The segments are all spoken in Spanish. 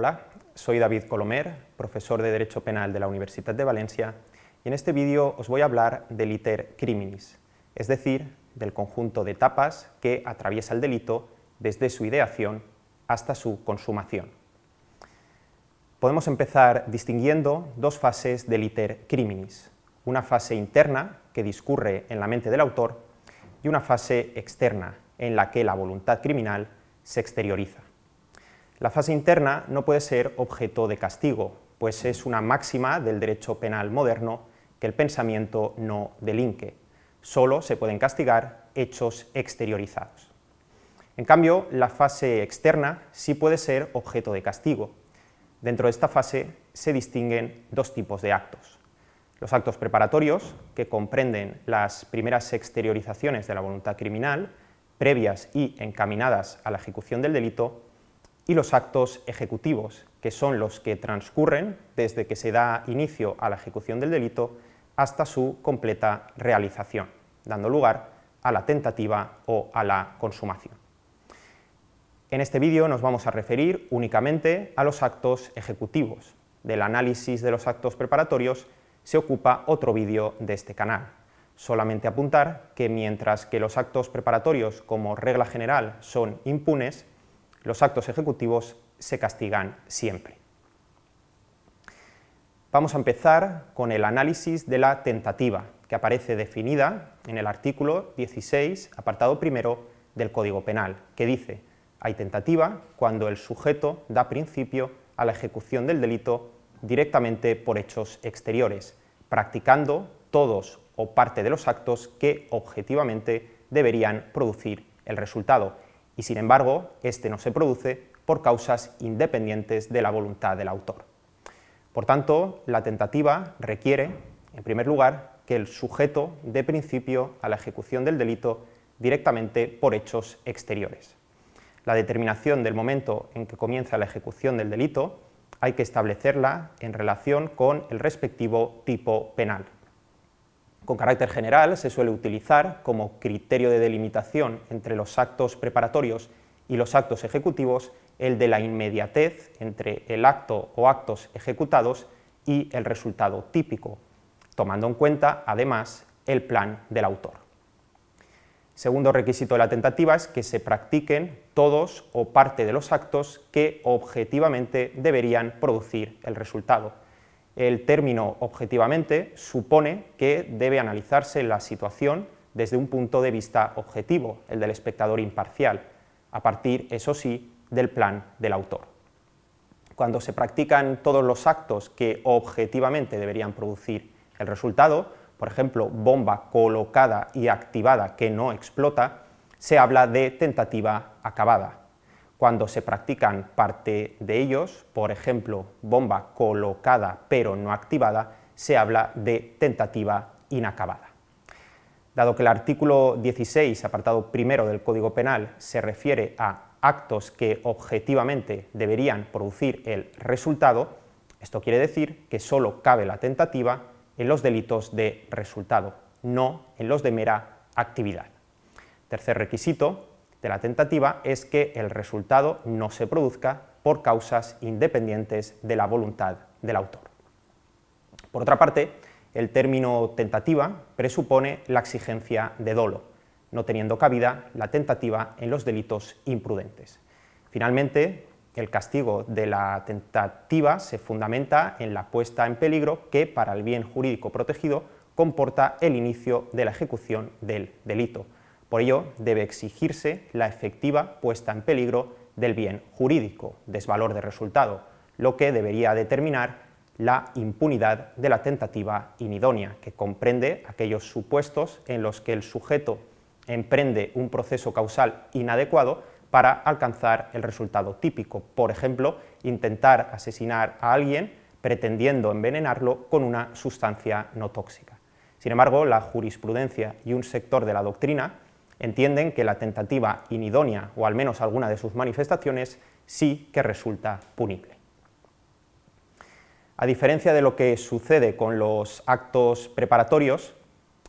Hola, soy David Colomer, profesor de Derecho Penal de la Universidad de Valencia, y en este vídeo os voy a hablar del iter criminis, es decir, del conjunto de etapas que atraviesa el delito desde su ideación hasta su consumación. Podemos empezar distinguiendo dos fases del iter criminis, una fase interna que discurre en la mente del autor y una fase externa en la que la voluntad criminal se exterioriza. La fase interna no puede ser objeto de castigo, pues es una máxima del derecho penal moderno que el pensamiento no delinque. Solo se pueden castigar hechos exteriorizados. En cambio, la fase externa sí puede ser objeto de castigo. Dentro de esta fase se distinguen dos tipos de actos. Los actos preparatorios, que comprenden las primeras exteriorizaciones de la voluntad criminal, previas y encaminadas a la ejecución del delito, y los actos ejecutivos, que son los que transcurren desde que se da inicio a la ejecución del delito hasta su completa realización, dando lugar a la tentativa o a la consumación. En este vídeo nos vamos a referir únicamente a los actos ejecutivos. Del análisis de los actos preparatorios se ocupa otro vídeo de este canal. Solamente apuntar que mientras que los actos preparatorios como regla general son impunes, los actos ejecutivos se castigan siempre. Vamos a empezar con el análisis de la tentativa, que aparece definida en el artículo 16, apartado primero del Código Penal, que dice, hay tentativa cuando el sujeto da principio a la ejecución del delito directamente por hechos exteriores, practicando todos o parte de los actos que objetivamente deberían producir el resultado y sin embargo, este no se produce por causas independientes de la voluntad del autor. Por tanto, la tentativa requiere, en primer lugar, que el sujeto dé principio a la ejecución del delito directamente por hechos exteriores. La determinación del momento en que comienza la ejecución del delito hay que establecerla en relación con el respectivo tipo penal con carácter general se suele utilizar como criterio de delimitación entre los actos preparatorios y los actos ejecutivos el de la inmediatez entre el acto o actos ejecutados y el resultado típico, tomando en cuenta, además, el plan del autor. Segundo requisito de la tentativa es que se practiquen todos o parte de los actos que objetivamente deberían producir el resultado el término objetivamente supone que debe analizarse la situación desde un punto de vista objetivo, el del espectador imparcial, a partir, eso sí, del plan del autor. Cuando se practican todos los actos que objetivamente deberían producir el resultado, por ejemplo, bomba colocada y activada que no explota, se habla de tentativa acabada, cuando se practican parte de ellos, por ejemplo, bomba colocada pero no activada, se habla de tentativa inacabada. Dado que el artículo 16, apartado primero del Código Penal, se refiere a actos que objetivamente deberían producir el resultado, esto quiere decir que solo cabe la tentativa en los delitos de resultado, no en los de mera actividad. Tercer requisito, de la tentativa es que el resultado no se produzca por causas independientes de la voluntad del autor. Por otra parte, el término tentativa presupone la exigencia de dolo, no teniendo cabida la tentativa en los delitos imprudentes. Finalmente, el castigo de la tentativa se fundamenta en la puesta en peligro que, para el bien jurídico protegido, comporta el inicio de la ejecución del delito. Por ello, debe exigirse la efectiva puesta en peligro del bien jurídico, desvalor de resultado, lo que debería determinar la impunidad de la tentativa inidónea, que comprende aquellos supuestos en los que el sujeto emprende un proceso causal inadecuado para alcanzar el resultado típico. Por ejemplo, intentar asesinar a alguien pretendiendo envenenarlo con una sustancia no tóxica. Sin embargo, la jurisprudencia y un sector de la doctrina entienden que la tentativa inidónea o al menos alguna de sus manifestaciones sí que resulta punible. A diferencia de lo que sucede con los actos preparatorios,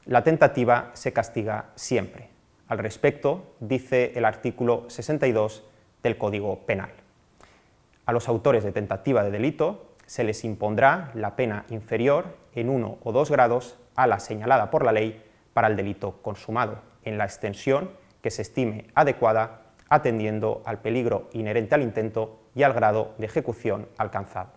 la tentativa se castiga siempre. Al respecto, dice el artículo 62 del Código Penal. A los autores de tentativa de delito se les impondrá la pena inferior en uno o dos grados a la señalada por la ley para el delito consumado, en la extensión que se estime adecuada atendiendo al peligro inherente al intento y al grado de ejecución alcanzado.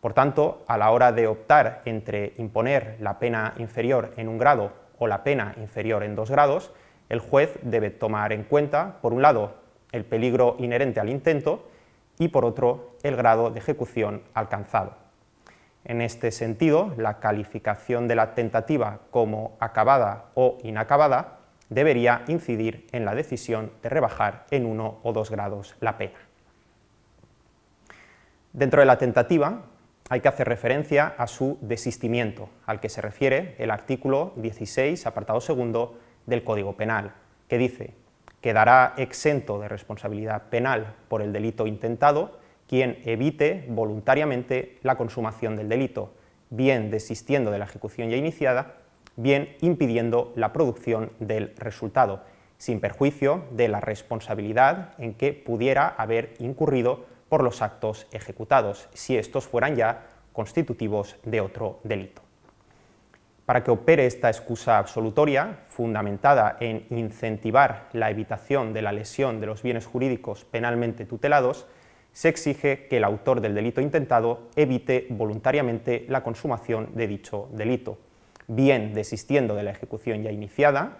Por tanto, a la hora de optar entre imponer la pena inferior en un grado o la pena inferior en dos grados, el juez debe tomar en cuenta, por un lado, el peligro inherente al intento y, por otro, el grado de ejecución alcanzado. En este sentido, la calificación de la tentativa como acabada o inacabada debería incidir en la decisión de rebajar en uno o dos grados la pena. Dentro de la tentativa hay que hacer referencia a su desistimiento, al que se refiere el artículo 16, apartado segundo, del Código Penal, que dice quedará exento de responsabilidad penal por el delito intentado quien evite voluntariamente la consumación del delito, bien desistiendo de la ejecución ya iniciada bien impidiendo la producción del resultado, sin perjuicio de la responsabilidad en que pudiera haber incurrido por los actos ejecutados, si estos fueran ya constitutivos de otro delito. Para que opere esta excusa absolutoria, fundamentada en incentivar la evitación de la lesión de los bienes jurídicos penalmente tutelados, se exige que el autor del delito intentado evite voluntariamente la consumación de dicho delito, bien desistiendo de la ejecución ya iniciada,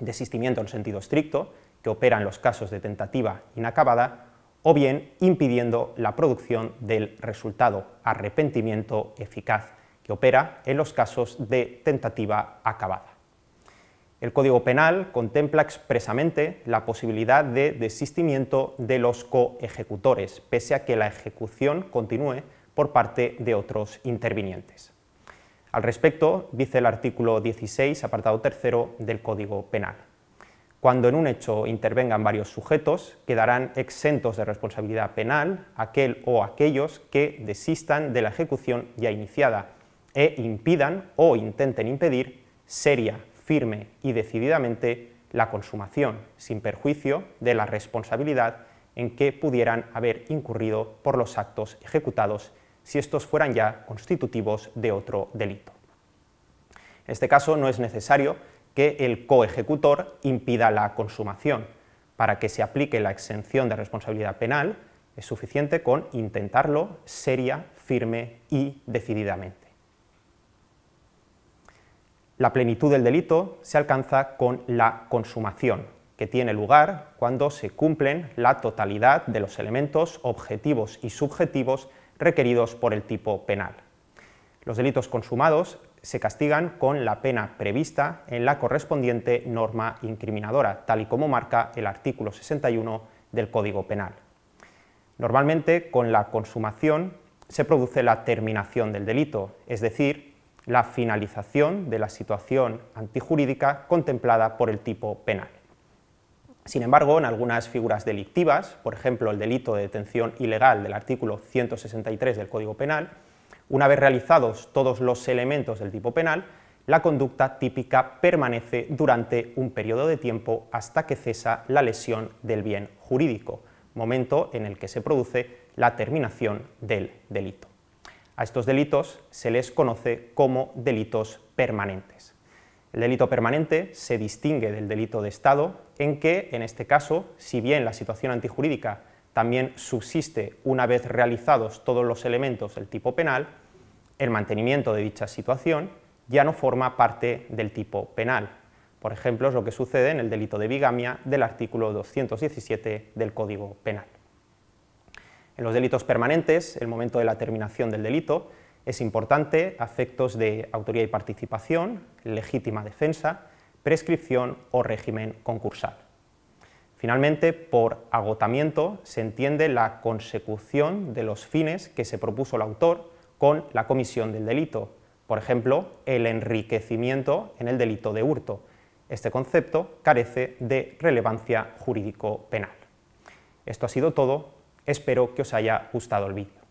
desistimiento en sentido estricto, que opera en los casos de tentativa inacabada, o bien impidiendo la producción del resultado arrepentimiento eficaz, que opera en los casos de tentativa acabada. El Código Penal contempla expresamente la posibilidad de desistimiento de los coejecutores, pese a que la ejecución continúe por parte de otros intervinientes. Al respecto, dice el artículo 16, apartado tercero del Código Penal. Cuando en un hecho intervengan varios sujetos, quedarán exentos de responsabilidad penal aquel o aquellos que desistan de la ejecución ya iniciada e impidan o intenten impedir seria, firme y decididamente la consumación, sin perjuicio de la responsabilidad en que pudieran haber incurrido por los actos ejecutados si estos fueran ya constitutivos de otro delito. En este caso no es necesario que el coejecutor impida la consumación. Para que se aplique la exención de responsabilidad penal es suficiente con intentarlo seria, firme y decididamente. La plenitud del delito se alcanza con la consumación, que tiene lugar cuando se cumplen la totalidad de los elementos objetivos y subjetivos requeridos por el tipo penal. Los delitos consumados se castigan con la pena prevista en la correspondiente norma incriminadora, tal y como marca el artículo 61 del Código Penal. Normalmente, con la consumación se produce la terminación del delito, es decir, la finalización de la situación antijurídica contemplada por el tipo penal. Sin embargo, en algunas figuras delictivas, por ejemplo el delito de detención ilegal del artículo 163 del Código Penal, una vez realizados todos los elementos del tipo penal, la conducta típica permanece durante un periodo de tiempo hasta que cesa la lesión del bien jurídico, momento en el que se produce la terminación del delito. A estos delitos se les conoce como delitos permanentes. El delito permanente se distingue del delito de Estado en que, en este caso, si bien la situación antijurídica también subsiste una vez realizados todos los elementos del tipo penal, el mantenimiento de dicha situación ya no forma parte del tipo penal. Por ejemplo, es lo que sucede en el delito de bigamia del artículo 217 del Código Penal. En los delitos permanentes, el momento de la terminación del delito es importante afectos efectos de autoría y participación, legítima defensa, prescripción o régimen concursal. Finalmente, por agotamiento se entiende la consecución de los fines que se propuso el autor con la comisión del delito, por ejemplo, el enriquecimiento en el delito de hurto. Este concepto carece de relevancia jurídico penal. Esto ha sido todo, espero que os haya gustado el vídeo.